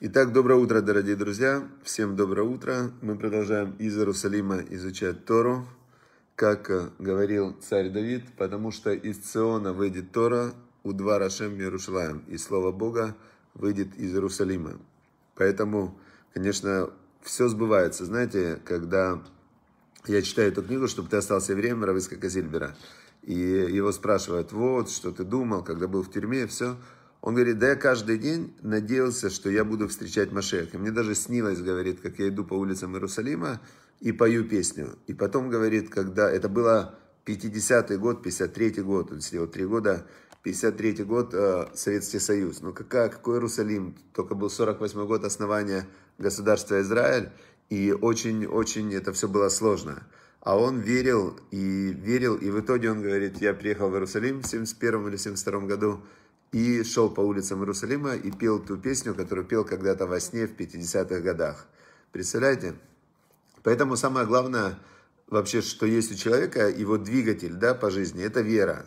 Итак, доброе утро, дорогие друзья. Всем доброе утро. Мы продолжаем из Иерусалима изучать Тору, как э, говорил царь Давид, потому что из Циона выйдет Тора, у два Рашем Иерушалаем, и Слово Бога выйдет из Иерусалима. Поэтому, конечно, все сбывается. Знаете, когда я читаю эту книгу, чтобы ты остался евреем Равыска Казильбера, и его спрашивают, вот, что ты думал, когда был в тюрьме, все. Он говорит, да я каждый день надеялся, что я буду встречать Машеха. Мне даже снилось, говорит, как я иду по улицам Иерусалима и пою песню. И потом, говорит, когда это было 50-й год, 53-й год, он сидел три года, 53-й год, э, Советский Союз. Ну какая, какой Иерусалим? Только был 48-й год основания государства Израиль, и очень-очень это все было сложно. А он верил и верил, и в итоге он говорит, я приехал в Иерусалим в 71 или 72 году, и шел по улицам Иерусалима и пел ту песню, которую пел когда-то во сне в 50-х годах. Представляете? Поэтому самое главное вообще, что есть у человека, его двигатель да, по жизни, это вера.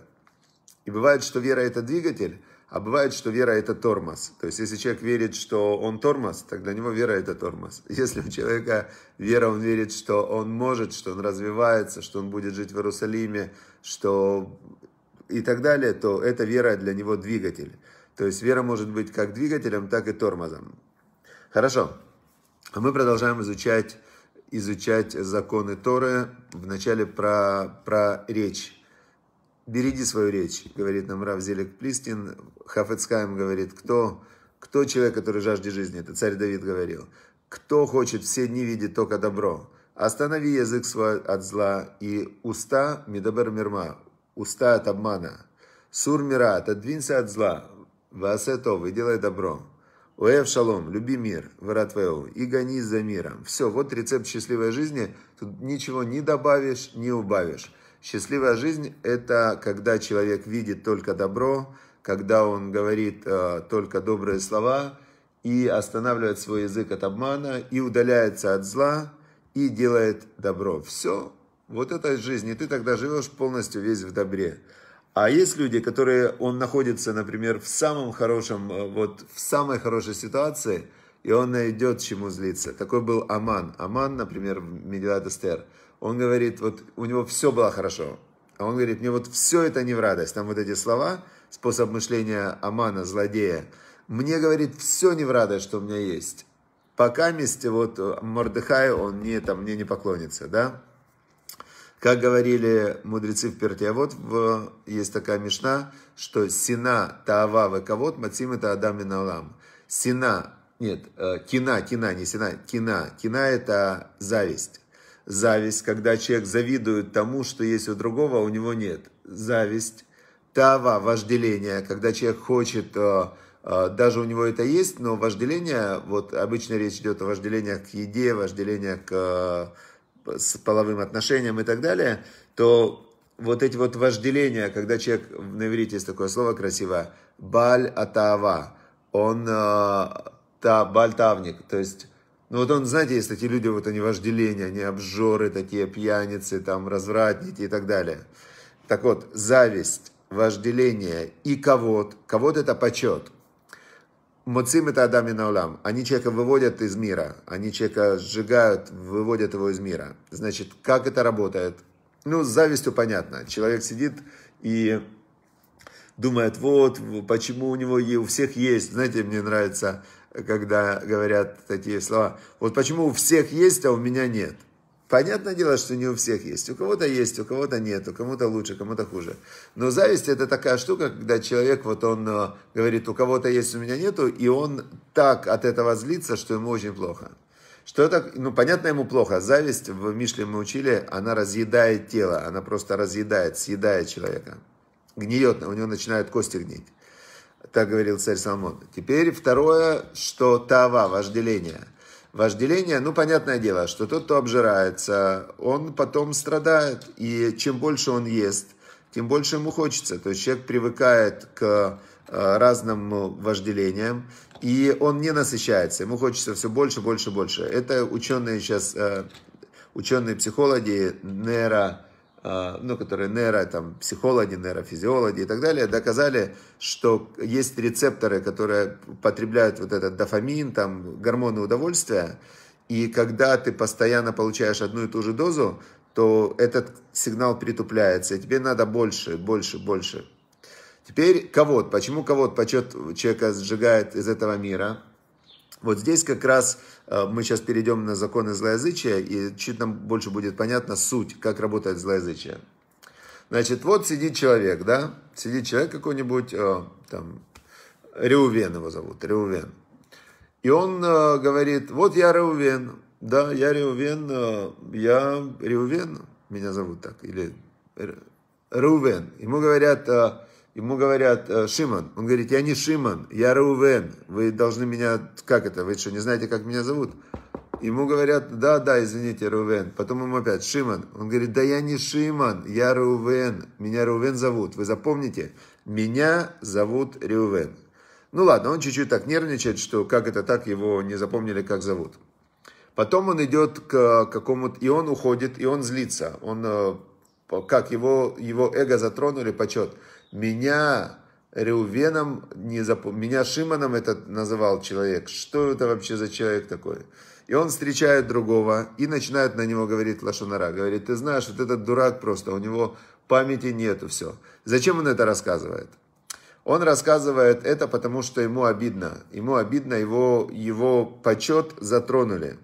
И бывает, что вера это двигатель, а бывает, что вера это тормоз. То есть, если человек верит, что он тормоз, так для него вера это тормоз. Если у человека вера, он верит, что он может, что он развивается, что он будет жить в Иерусалиме, что и так далее, то эта вера для него двигатель. То есть вера может быть как двигателем, так и тормозом. Хорошо. А мы продолжаем изучать, изучать законы Торы. Вначале про, про речь. «Береги свою речь», говорит нам Рав Зелик Плистин. Хафецкаем говорит, кто, кто человек, который жаждет жизни? Это царь Давид говорил. «Кто хочет все дни видеть только добро?» Останови язык свой от зла и уста медабер мирма уста от обмана. Сур мира, отодвинься от зла. Ваасетов, и делай добро. Уэв шалом, люби мир, Варатвеу, и гонись за миром. Все, вот рецепт счастливой жизни. Тут ничего не добавишь, не убавишь. Счастливая жизнь – это когда человек видит только добро, когда он говорит э, только добрые слова и останавливает свой язык от обмана, и удаляется от зла, и делает добро. Все, вот это жизнь, и ты тогда живешь полностью весь в добре. А есть люди, которые, он находится, например, в самом хорошем, э, вот в самой хорошей ситуации, и он найдет чему злиться. Такой был Аман. Аман, например, в Медилат Эстер. Он говорит, вот у него все было хорошо. А он говорит, мне вот все это не в радость. Там вот эти слова, способ мышления Амана, злодея. Мне, говорит, все не в радость, что у меня есть. Пока месте вот э, Мордыхай, он мне там, мне не поклонится, да? Как говорили мудрецы в Перте. Пертиавод, в, есть такая мешна, что сина таава вы кого? мацим это адам миналам. Сина, нет, э, кина, кина, не сина, кина. Кина это зависть. Зависть, когда человек завидует тому, что есть у другого, а у него нет. Зависть. Тава, вожделение, когда человек хочет, э, э, даже у него это есть, но вожделение, вот обычно речь идет о вожделениях к еде, вожделениях к с половым отношением и так далее, то вот эти вот вожделения, когда человек, на иврите есть такое слово красивое, баль атава, он э, та, баль тавник, то есть, ну вот он, знаете, есть такие люди, вот они вожделения, они обжоры такие, пьяницы, там, развратники и так далее. Так вот, зависть, вожделение и кого-то, кого-то это почет, Муцим это Адам Минаулам. Они человека выводят из мира. Они человека сжигают, выводят его из мира. Значит, как это работает? Ну, с завистью понятно. Человек сидит и думает, вот, почему у него у всех есть. Знаете, мне нравится, когда говорят такие слова. Вот почему у всех есть, а у меня нет. Понятное дело, что не у всех есть. У кого-то есть, у кого-то нет, у кому-то лучше, кому-то хуже. Но зависть это такая штука, когда человек, вот он э, говорит, у кого-то есть, у меня нету, и он так от этого злится, что ему очень плохо. Что так, ну понятно ему плохо. Зависть, в Мишле мы учили, она разъедает тело, она просто разъедает, съедает человека. Гниет, у него начинают кости гнить. Так говорил царь Соломон. Теперь второе, что тава, вожделение – Вожделение, ну, понятное дело, что тот, кто обжирается, он потом страдает. И чем больше он ест, тем больше ему хочется. То есть человек привыкает к э, разным вожделениям, и он не насыщается. Ему хочется все больше, больше, больше. Это ученые сейчас, э, ученые-психологи, нейро Э, ну, которые нейро, там, психологи, нейрофизиологи и так далее, доказали, что есть рецепторы, которые потребляют вот этот дофамин, там, гормоны удовольствия, и когда ты постоянно получаешь одну и ту же дозу, то этот сигнал притупляется, и тебе надо больше, больше, больше. Теперь кого-то Почему кого-то почет человека сжигает из этого мира? Вот здесь как раз э, мы сейчас перейдем на законы злоязычия, и чуть нам больше будет понятно суть, как работает злоязычие. Значит, вот сидит человек, да, сидит человек какой-нибудь, э, там, Реувен его зовут, Реувен. И он э, говорит, вот я Реувен, да, я Реувен, я Реувен, меня зовут так, или Реувен. Ему говорят, Ему говорят, э, Шимон. Он говорит, я не Шимон, я Рувен. Вы должны меня... Как это? Вы что, не знаете, как меня зовут? Ему говорят, да, да, извините, Рувен. Потом ему опять, Шимон. Он говорит, да я не Шимон, я Рувен. Меня Рувен зовут. Вы запомните? Меня зовут Рувен. Ну ладно, он чуть-чуть так нервничает, что как это так, его не запомнили, как зовут. Потом он идет к э, какому-то... И он уходит, и он злится. Он... Э, как его, его эго затронули, почет меня Реувеном, не запом... меня Шимоном этот называл человек. Что это вообще за человек такой? И он встречает другого и начинает на него говорить Лашонара. Говорит, ты знаешь, вот этот дурак просто, у него памяти нету, все. Зачем он это рассказывает? Он рассказывает это, потому что ему обидно. Ему обидно, его, его почет затронули.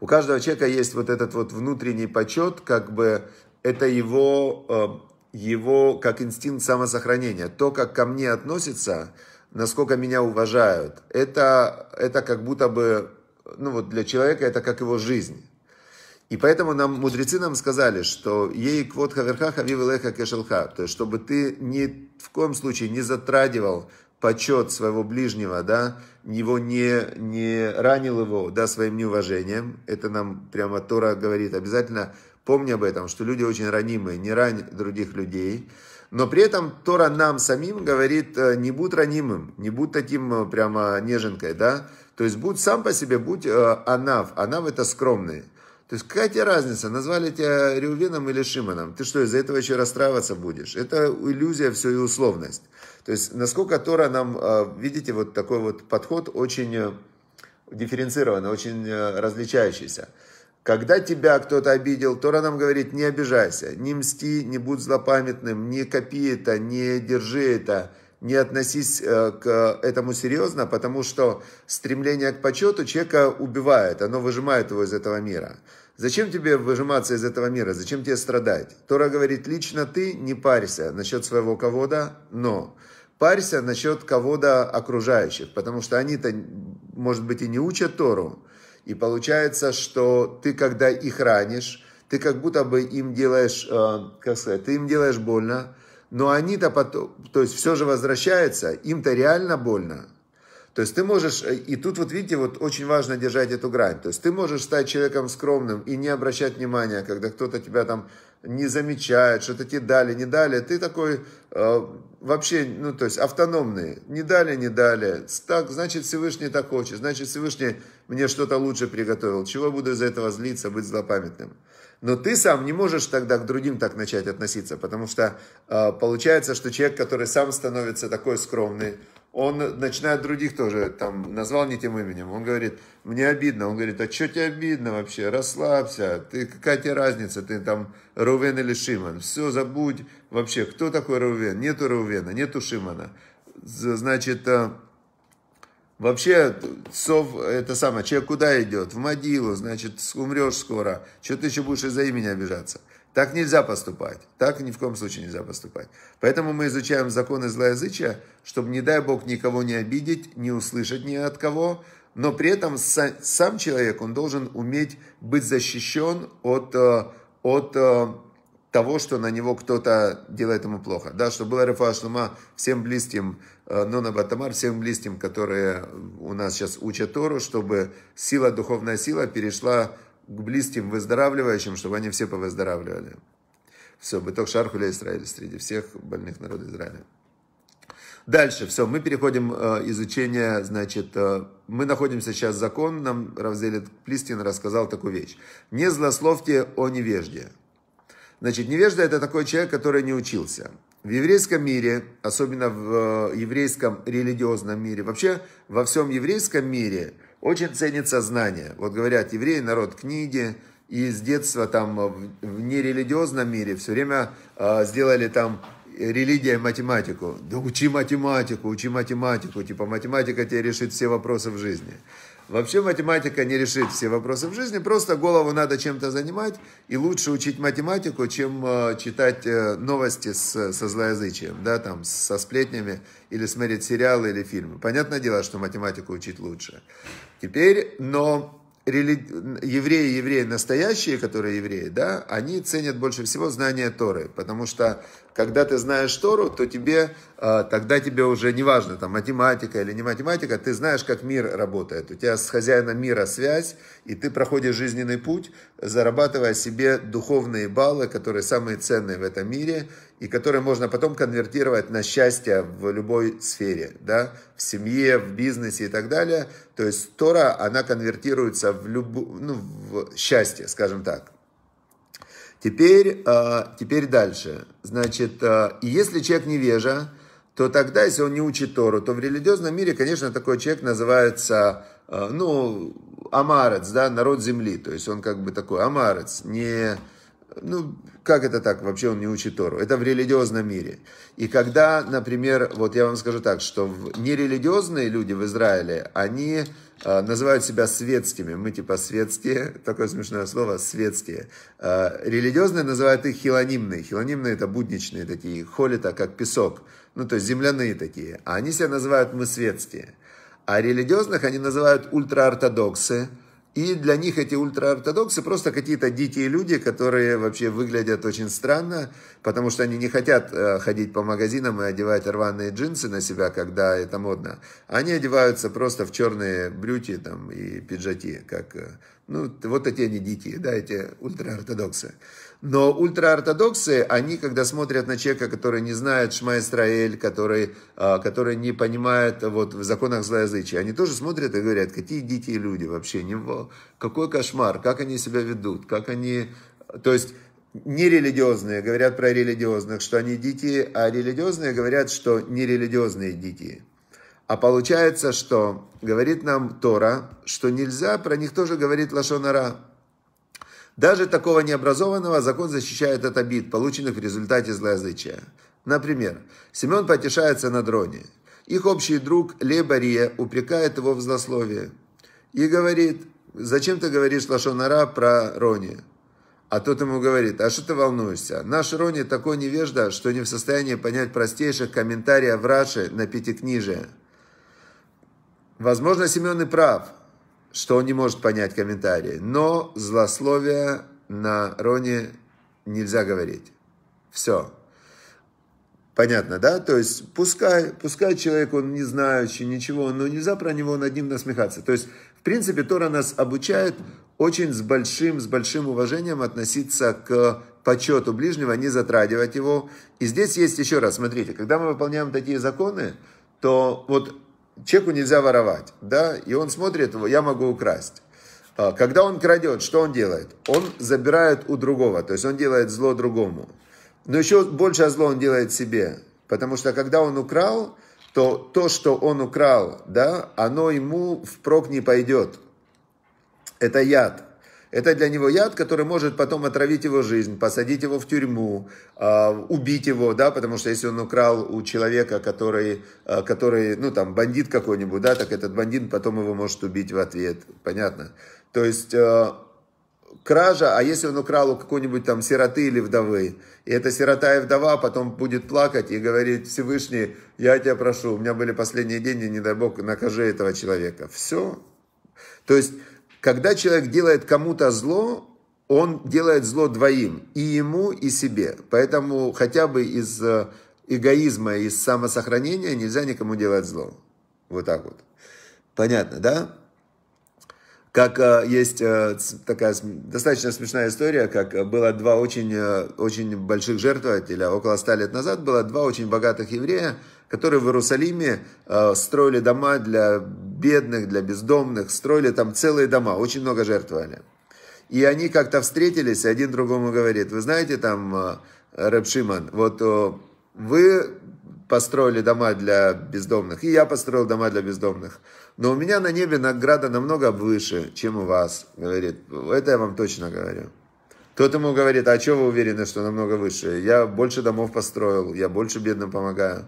У каждого человека есть вот этот вот внутренний почет, как бы это его э, его как инстинкт самосохранения. То, как ко мне относятся, насколько меня уважают, это, это как будто бы, ну вот для человека это как его жизнь. И поэтому нам мудрецы нам сказали, что ей квот хаверха хавив леха кешелха, то есть чтобы ты ни в коем случае не затрагивал почет своего ближнего, да, его не, не ранил его, да, своим неуважением. Это нам прямо Тора говорит, обязательно Помни об этом, что люди очень ранимые, не рань других людей. Но при этом Тора нам самим говорит, э, не будь ранимым, не будь таким э, прямо неженкой, да? То есть будь сам по себе, будь э, анав. Анав это скромный. То есть какая тебе разница, назвали тебя Реувеном или Шимоном? Ты что, из-за этого еще расстраиваться будешь? Это иллюзия все и условность. То есть насколько Тора нам, э, видите, вот такой вот подход очень дифференцированный, очень различающийся. Когда тебя кто-то обидел, Тора нам говорит, не обижайся, не мсти, не будь злопамятным, не копи это, не держи это, не относись э, к этому серьезно, потому что стремление к почету человека убивает, оно выжимает его из этого мира. Зачем тебе выжиматься из этого мира? Зачем тебе страдать? Тора говорит, лично ты не парься насчет своего кого-то, но парься насчет кого-то окружающих, потому что они-то, может быть, и не учат Тору, и получается, что ты, когда их ранишь, ты как будто бы им делаешь, э, как сказать, ты им делаешь больно, но они-то потом, то есть все же возвращается, им-то реально больно. То есть ты можешь, э, и тут вот видите, вот очень важно держать эту грань. То есть ты можешь стать человеком скромным и не обращать внимания, когда кто-то тебя там не замечает, что-то тебе дали, не дали, ты такой э, вообще, ну, то есть автономный, не дали, не дали, так, значит, Всевышний так хочет, значит, Всевышний мне что-то лучше приготовил, чего буду из за этого злиться, быть злопамятным. Но ты сам не можешь тогда к другим так начать относиться, потому что э, получается, что человек, который сам становится такой скромный, он начинает других тоже, там, назвал не тем именем. Он говорит, мне обидно. Он говорит, а что тебе обидно вообще? Расслабься. Ты, какая тебе разница, ты там Рувен или Шиман? Все, забудь вообще, кто такой Рувен? Нету Рувена, нету Шимана. Значит, э, Вообще, сов, это самое, человек куда идет? В могилу, значит, умрешь скоро. Что ты еще будешь из-за имени обижаться? Так нельзя поступать. Так ни в коем случае нельзя поступать. Поэтому мы изучаем законы злоязычия, чтобы, не дай Бог, никого не обидеть, не услышать ни от кого, но при этом сам человек, он должен уметь быть защищен от, э, от э, того, что на него кто-то делает ему плохо. Да, чтобы было Рафа Шлума всем близким, э, на Батамар, всем близким, которые у нас сейчас учат Тору, чтобы сила, духовная сила перешла к близким выздоравливающим, чтобы они все повыздоравливали. Все, быток Шархуля израиля среди всех больных народа Израиля. Дальше, все, мы переходим э, изучение, значит, э, мы находимся сейчас закон, нам Равзелет Плистин рассказал такую вещь. Не злословьте о невежде. Значит, невежда это такой человек, который не учился. В еврейском мире, особенно в э, еврейском религиозном мире, вообще во всем еврейском мире – очень ценится знание. Вот говорят, евреи народ книги, и с детства там в, нерелигиозном мире все время э, сделали там религия и математику. Да учи математику, учи математику. Типа математика тебе решит все вопросы в жизни. Вообще математика не решит все вопросы в жизни, просто голову надо чем-то занимать, и лучше учить математику, чем э, читать э, новости с, со злоязычием, да, там, со сплетнями, или смотреть сериалы или фильмы. Понятное дело, что математику учить лучше. Теперь, но рели... евреи, евреи настоящие, которые евреи, да, они ценят больше всего знание Торы, потому что когда ты знаешь Тору, то тебе, а, тогда тебе уже не важно, там, математика или не математика, ты знаешь, как мир работает. У тебя с хозяином мира связь, и ты проходишь жизненный путь, зарабатывая себе духовные баллы, которые самые ценные в этом мире, и которые можно потом конвертировать на счастье в любой сфере, да, в семье, в бизнесе и так далее. То есть Тора, она конвертируется в, любу, ну, в счастье, скажем так. Теперь, э, теперь дальше. Значит, э, если человек невежа, то тогда, если он не учит Тору, то в религиозном мире, конечно, такой человек называется, э, ну, амарец, да, народ земли. То есть он как бы такой амарец, не ну, как это так, вообще он не учит Тору. Это в религиозном мире. И когда, например, вот я вам скажу так, что нерелигиозные люди в Израиле, они э, называют себя светскими. Мы типа светские, такое смешное слово, светские. Э, религиозные называют их хилонимные. Хилонимные это будничные такие, холита как песок. Ну, то есть земляные такие. А они себя называют мы светские. А религиозных они называют ультраортодоксы. И для них эти ультраортодоксы просто какие-то дикие люди, которые вообще выглядят очень странно, потому что они не хотят э, ходить по магазинам и одевать рваные джинсы на себя, когда это модно. Они одеваются просто в черные брюки там, и пиджаки, как... Э, ну, вот эти они дикие, да, эти ультраортодоксы. Но ультраортодоксы, они, когда смотрят на человека, который не знает Шма Исраэль, который, а, который не понимает вот, в законах злоязычия, они тоже смотрят и говорят, какие дикие люди вообще, не, какой кошмар, как они себя ведут, как они... То есть нерелигиозные говорят про религиозных, что они дети а религиозные говорят, что нерелигиозные дети А получается, что говорит нам Тора, что нельзя про них тоже говорить лашонара. Даже такого необразованного закон защищает от обид, полученных в результате злоязычия. Например, Семен потешается на дроне. Их общий друг Лебария упрекает его в злословии. И говорит, зачем ты говоришь Лашонара про Рони? А тот ему говорит, а что ты волнуешься? Наш Рони такой невежда, что не в состоянии понять простейших комментариев Раши на пятикнижие. Возможно, Семен и прав, что он не может понять комментарии. Но злословие на Роне нельзя говорить. Все. Понятно, да? То есть, пускай, пускай человек, он не знающий ничего, но нельзя про него над ним насмехаться. То есть, в принципе, Тора нас обучает очень с большим, с большим уважением относиться к почету ближнего, не затрагивать его. И здесь есть еще раз, смотрите, когда мы выполняем такие законы, то вот Чеку нельзя воровать, да, и он смотрит, его, я могу украсть. А, когда он крадет, что он делает? Он забирает у другого, то есть он делает зло другому. Но еще больше зло он делает себе, потому что когда он украл, то то, что он украл, да, оно ему впрок не пойдет. Это яд. Это для него яд, который может потом отравить его жизнь, посадить его в тюрьму, а, убить его, да, потому что если он украл у человека, который, а, который ну там, бандит какой-нибудь, да, так этот бандит потом его может убить в ответ, понятно? То есть а, кража, а если он украл у какой-нибудь там сироты или вдовы, и эта сирота и вдова потом будет плакать и говорить, Всевышний, я тебя прошу, у меня были последние деньги, не дай Бог, накажи этого человека. Все. То есть когда человек делает кому-то зло, он делает зло двоим, и ему, и себе. Поэтому хотя бы из э, эгоизма, из самосохранения нельзя никому делать зло. Вот так вот. Понятно, да? Как э, есть э, такая достаточно смешная история, как было два очень, очень больших жертвователя, около ста лет назад было два очень богатых еврея, которые в Иерусалиме строили дома для бедных, для бездомных, строили там целые дома, очень много жертвовали. И они как-то встретились, и один другому говорит, вы знаете, там, э, Рэпшиман, вот э, вы построили дома для бездомных, и я построил дома для бездомных. Но у меня на небе награда намного выше, чем у вас, говорит. Это я вам точно говорю. Тот ему говорит, а что вы уверены, что намного выше? Я больше домов построил, я больше бедным помогаю.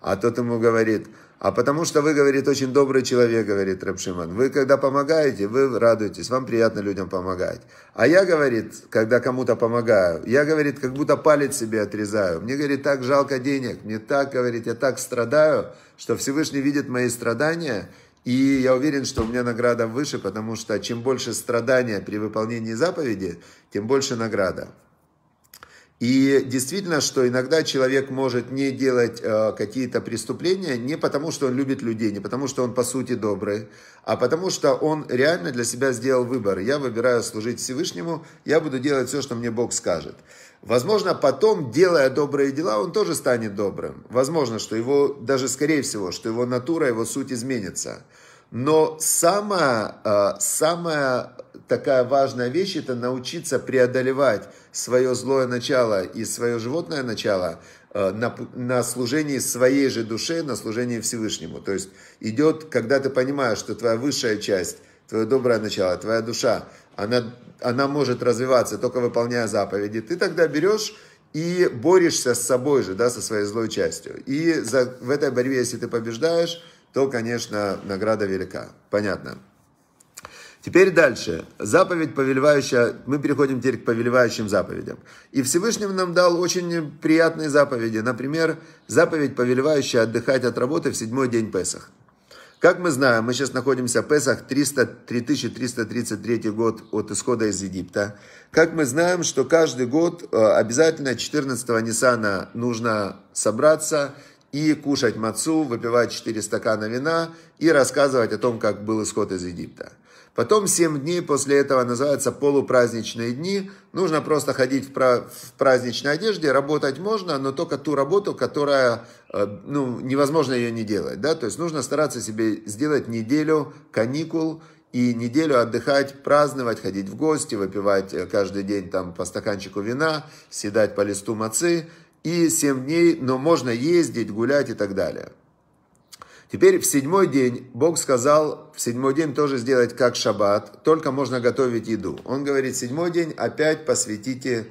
А тот ему говорит, а потому что вы, говорит, очень добрый человек, говорит Рэпшиман, Вы, когда помогаете, вы радуетесь, вам приятно людям помогать. А я, говорит, когда кому-то помогаю, я, говорит, как будто палец себе отрезаю. Мне, говорит, так жалко денег, мне так, говорит, я так страдаю, что Всевышний видит мои страдания, и я уверен, что у меня награда выше, потому что чем больше страдания при выполнении заповеди, тем больше награда. И действительно, что иногда человек может не делать э, какие-то преступления не потому, что он любит людей, не потому, что он по сути добрый, а потому, что он реально для себя сделал выбор. Я выбираю служить Всевышнему, я буду делать все, что мне Бог скажет. Возможно, потом, делая добрые дела, он тоже станет добрым. Возможно, что его, даже скорее всего, что его натура, его суть изменится. Но самое, э, самое такая важная вещь – это научиться преодолевать свое злое начало и свое животное начало э, на, на служении своей же душе, на служении Всевышнему. То есть идет, когда ты понимаешь, что твоя высшая часть, твое доброе начало, твоя душа, она, она может развиваться, только выполняя заповеди, ты тогда берешь и борешься с собой же, да, со своей злой частью. И за, в этой борьбе, если ты побеждаешь, то, конечно, награда велика. Понятно. Теперь дальше. Заповедь повелевающая. Мы переходим теперь к повелевающим заповедям. И Всевышний нам дал очень приятные заповеди. Например, заповедь, повелевающая отдыхать от работы в седьмой день Песах. Как мы знаем, мы сейчас находимся в Песах 300, 3333 год от исхода из Египта. Как мы знаем, что каждый год э, обязательно 14 Нисана нужно собраться и кушать мацу, выпивать 4 стакана вина и рассказывать о том, как был исход из Египта. Потом 7 дней после этого называются полупраздничные дни. Нужно просто ходить в, в праздничной одежде, работать можно, но только ту работу, которая, э, ну, невозможно ее не делать, да, то есть нужно стараться себе сделать неделю каникул и неделю отдыхать, праздновать, ходить в гости, выпивать э, каждый день там по стаканчику вина, съедать по листу мацы и 7 дней, но можно ездить, гулять и так далее. Теперь в седьмой день Бог сказал, в седьмой день тоже сделать как шаббат, только можно готовить еду. Он говорит, седьмой день опять посвятите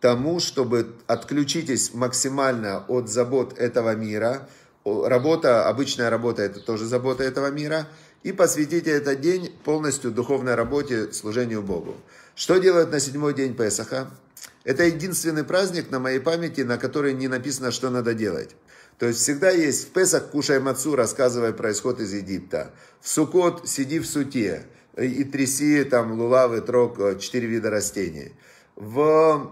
тому, чтобы отключитесь максимально от забот этого мира. Работа, обычная работа, это тоже забота этого мира. И посвятите этот день полностью духовной работе, служению Богу. Что делают на седьмой день Песаха? Это единственный праздник на моей памяти, на который не написано, что надо делать. То есть всегда есть в Песах кушай мацу, рассказывая про исход из Египта. В Сукот сиди в суте и тряси там лулавы, трог, э, четыре вида растений. В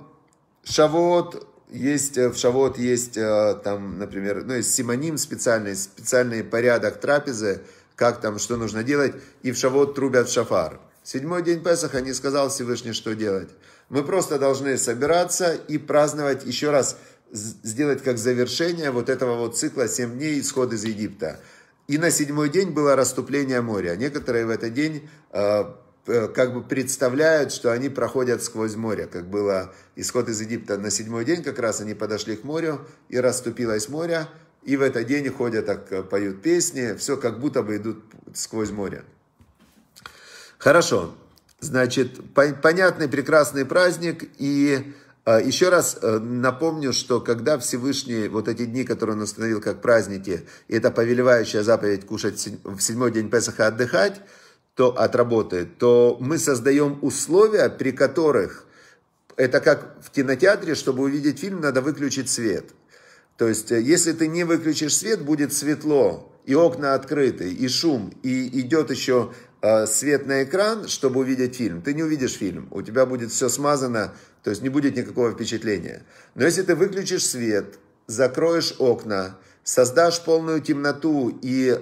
Шавот есть, э, в Шавот есть э, там, например, ну, есть симоним специальный, специальный порядок трапезы, как там, что нужно делать, и в Шавот трубят шафар. Седьмой день Песаха не сказал Всевышний, что делать. Мы просто должны собираться и праздновать еще раз – сделать как завершение вот этого вот цикла «Семь дней исход из Египта». И на седьмой день было расступление моря. Некоторые в этот день э, э, как бы представляют, что они проходят сквозь море, как было исход из Египта на седьмой день, как раз они подошли к морю, и расступилось море, и в этот день ходят, так э, поют песни, все как будто бы идут сквозь море. Хорошо, значит, понятный прекрасный праздник, и а, еще раз э, напомню, что когда Всевышний вот эти дни, которые он установил как праздники, и это повелевающая заповедь кушать в седьмой день Песаха отдыхать, то отработает. то мы создаем условия, при которых это как в кинотеатре, чтобы увидеть фильм, надо выключить свет. То есть, э, если ты не выключишь свет, будет светло, и окна открыты, и шум, и идет еще Э, свет на экран, чтобы увидеть фильм. Ты не увидишь фильм, у тебя будет все смазано, то есть не будет никакого впечатления. Но если ты выключишь свет, закроешь окна, создашь полную темноту и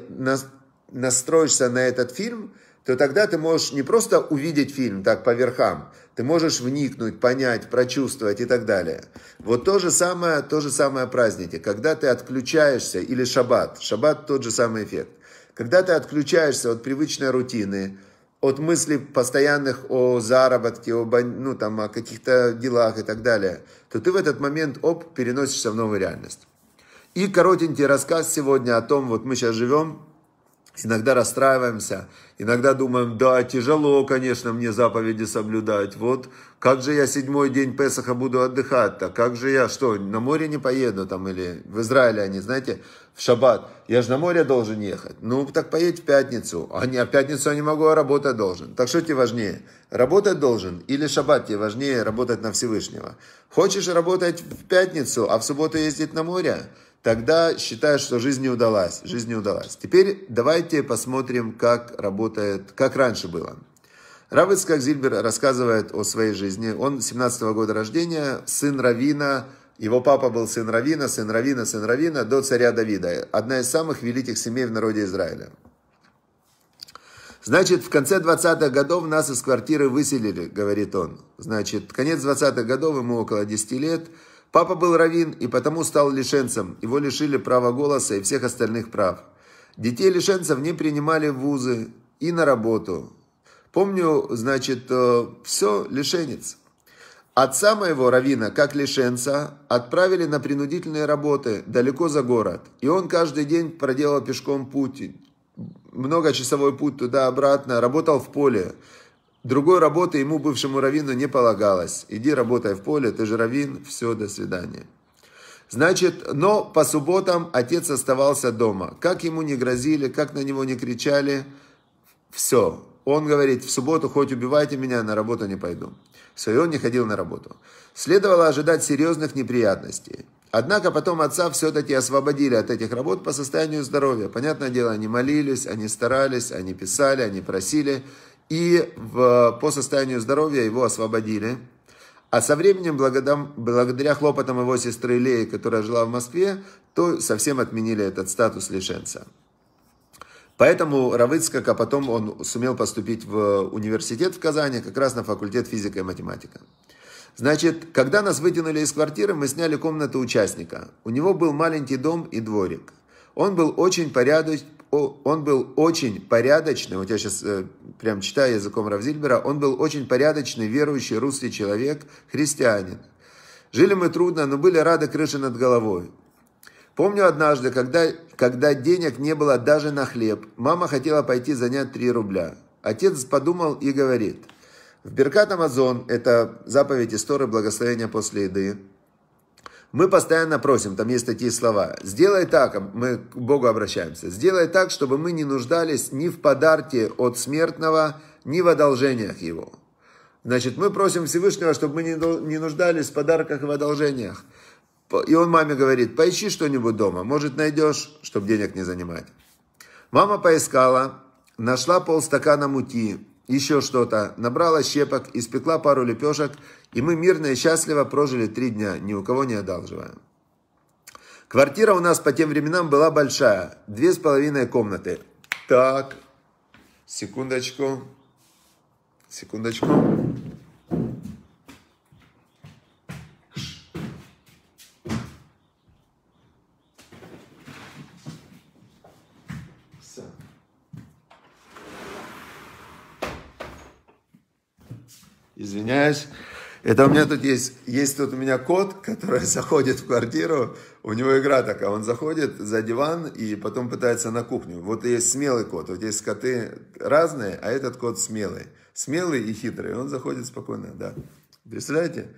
настроишься на этот фильм, то тогда ты можешь не просто увидеть фильм так по верхам, ты можешь вникнуть, понять, прочувствовать и так далее. Вот то же самое, то же самое праздники, когда ты отключаешься или шаббат. Шаббат тот же самый эффект когда ты отключаешься от привычной рутины, от мыслей постоянных о заработке, о, ну, там, о каких-то делах и так далее, то ты в этот момент, оп, переносишься в новую реальность. И коротенький рассказ сегодня о том, вот мы сейчас живем Иногда расстраиваемся, иногда думаем, да, тяжело, конечно, мне заповеди соблюдать. Вот как же я седьмой день Песаха буду отдыхать-то? Как же я, что, на море не поеду там или в Израиле они, знаете, в шаббат? Я же на море должен ехать. Ну, так поедь в пятницу. А, не, а в пятницу я не могу, а работать должен. Так что тебе важнее? Работать должен или шаббат тебе важнее работать на Всевышнего? Хочешь работать в пятницу, а в субботу ездить на море? тогда считаю, что жизнь не удалась. Жизнь не удалась. Теперь давайте посмотрим, как работает, как раньше было. Равыцкак Зильбер рассказывает о своей жизни. Он 17 -го года рождения, сын Равина, его папа был сын Равина, сын Равина, сын Равина, до царя Давида. Одна из самых великих семей в народе Израиля. Значит, в конце 20-х годов нас из квартиры выселили, говорит он. Значит, конец 20-х годов, ему около 10 лет – Папа был равин и потому стал лишенцем. Его лишили права голоса и всех остальных прав. Детей лишенцев не принимали в вузы и на работу. Помню, значит, э, все, лишенец. Отца моего, Равина, как лишенца, отправили на принудительные работы далеко за город. И он каждый день проделал пешком путь, многочасовой путь туда-обратно, работал в поле. Другой работы ему, бывшему раввину, не полагалось. Иди работай в поле, ты же раввин, все, до свидания. Значит, но по субботам отец оставался дома. Как ему не грозили, как на него не кричали, все. Он говорит, в субботу хоть убивайте меня, на работу не пойду. Все, и он не ходил на работу. Следовало ожидать серьезных неприятностей. Однако потом отца все-таки освободили от этих работ по состоянию здоровья. Понятное дело, они молились, они старались, они писали, они просили – и в, по состоянию здоровья его освободили. А со временем, благодаря хлопотам его сестры Леи, которая жила в Москве, то совсем отменили этот статус лишенца. Поэтому Равыцкак, а потом он сумел поступить в университет в Казани, как раз на факультет физика и математика. Значит, когда нас вытянули из квартиры, мы сняли комнату участника. У него был маленький дом и дворик. Он был очень порядоч, он был очень порядочный, вот я сейчас э, прям читаю языком Равзильбера, он был очень порядочный, верующий русский человек, христианин. Жили мы трудно, но были рады крыше над головой. Помню однажды, когда, когда денег не было даже на хлеб, мама хотела пойти занять 3 рубля. Отец подумал и говорит, в Беркат Амазон, это заповедь истории благословения после еды, мы постоянно просим, там есть такие слова, сделай так, а мы к Богу обращаемся, сделай так, чтобы мы не нуждались ни в подарке от смертного, ни в одолжениях его. Значит, мы просим Всевышнего, чтобы мы не нуждались в подарках и в одолжениях. И он маме говорит, поищи что-нибудь дома, может найдешь, чтобы денег не занимать. Мама поискала, нашла полстакана муки, еще что-то, набрала щепок, испекла пару лепешек и мы мирно и счастливо прожили три дня, ни у кого не одалживая. Квартира у нас по тем временам была большая, две с половиной комнаты. Так, секундочку, секундочку. Извиняюсь. Это у меня тут есть, есть тут у меня кот, который заходит в квартиру, у него игра такая, он заходит за диван и потом пытается на кухню. Вот есть смелый кот, вот есть коты разные, а этот кот смелый. Смелый и хитрый, он заходит спокойно, да. Представляете?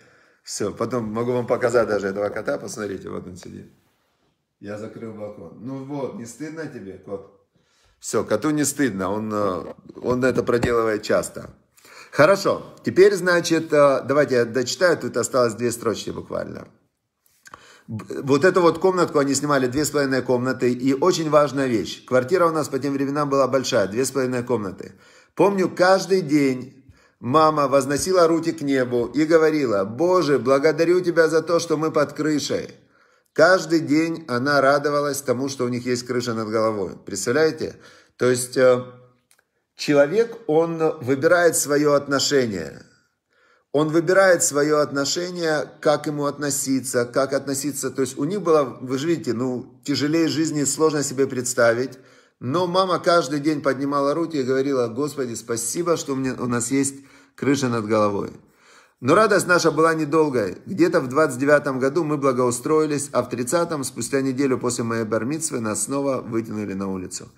Все, потом могу вам показать даже этого кота, посмотрите, вот он сидит. Я закрыл балкон. Ну вот, не стыдно тебе, кот? Все, коту не стыдно, он, э, он это проделывает часто. Хорошо, теперь, значит, э, давайте я дочитаю, тут осталось две строчки буквально. Вот эту вот комнатку они снимали, две с половиной комнаты, и очень важная вещь. Квартира у нас по тем временам была большая, две с половиной комнаты. Помню, каждый день Мама возносила Рути к небу и говорила, «Боже, благодарю тебя за то, что мы под крышей». Каждый день она радовалась тому, что у них есть крыша над головой. Представляете? То есть э, человек, он выбирает свое отношение. Он выбирает свое отношение, как ему относиться, как относиться. То есть у них было, вы же видите, ну, тяжелее жизни сложно себе представить. Но мама каждый день поднимала руки и говорила, Господи, спасибо, что у, меня, у нас есть крыша над головой. Но радость наша была недолгой. Где-то в 29-м году мы благоустроились, а в 30-м, спустя неделю после моей бармитсвы, нас снова вытянули на улицу.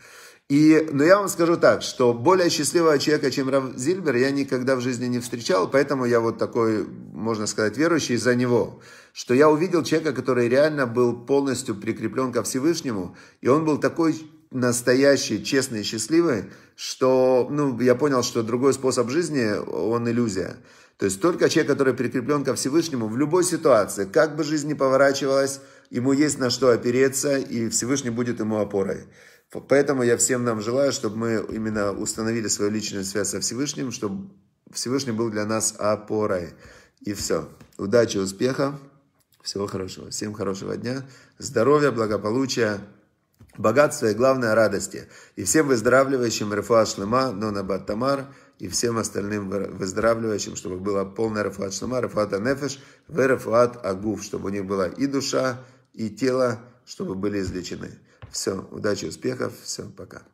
И, но я вам скажу так, что более счастливого человека, чем Рав Зильбер, я никогда в жизни не встречал, поэтому я вот такой, можно сказать, верующий за него, что я увидел человека, который реально был полностью прикреплен ко Всевышнему, и он был такой настоящий, честный и счастливый, что, ну, я понял, что другой способ жизни, он иллюзия. То есть только человек, который прикреплен ко Всевышнему, в любой ситуации, как бы жизнь ни поворачивалась, ему есть на что опереться, и Всевышний будет ему опорой. Поэтому я всем нам желаю, чтобы мы именно установили свою личную связь со Всевышним, чтобы Всевышний был для нас опорой. И все. Удачи, успеха. Всего хорошего. Всем хорошего дня. Здоровья, благополучия, богатства и, главное, радости. И всем выздоравливающим Рифуа Шлема, Нона Баттамар, и всем остальным выздоравливающим, чтобы было полное Рифуат Шлема, Рифуат Анефеш, Рифуат Агуф, чтобы у них была и душа, и тело, чтобы были излечены. Все, удачи, успехов, все, пока.